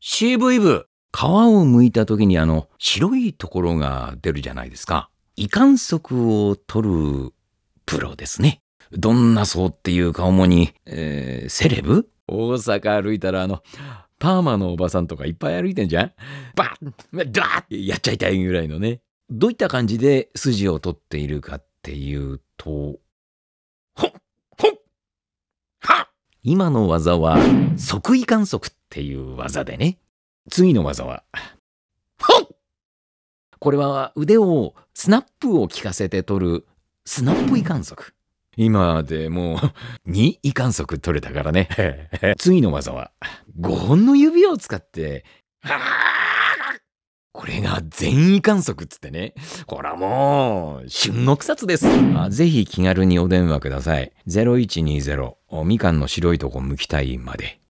CV 部皮を剥いた時にあの白いところが出るじゃないですか。胃管測を取るプロですね。どんな層っていうか主に、えー、セレブ大阪歩いたらあの、パーマのおばさんとかいっぱい歩いてんじゃんバッドーってやっちゃいたいぐらいのね。どういった感じで筋を取っているかっていうと、ほっほっは今の技は即位観測っていう技でね。次の技は、これは腕をスナップを効かせて取るスナップ胃観測。今でもう2胃観測取れたからね。次の技は5本の指を使って、これが全胃観測っつってね。これはもう、春の草津です。ぜひ気軽にお電話ください。0120、みかんの白いとこ剥きたいまで。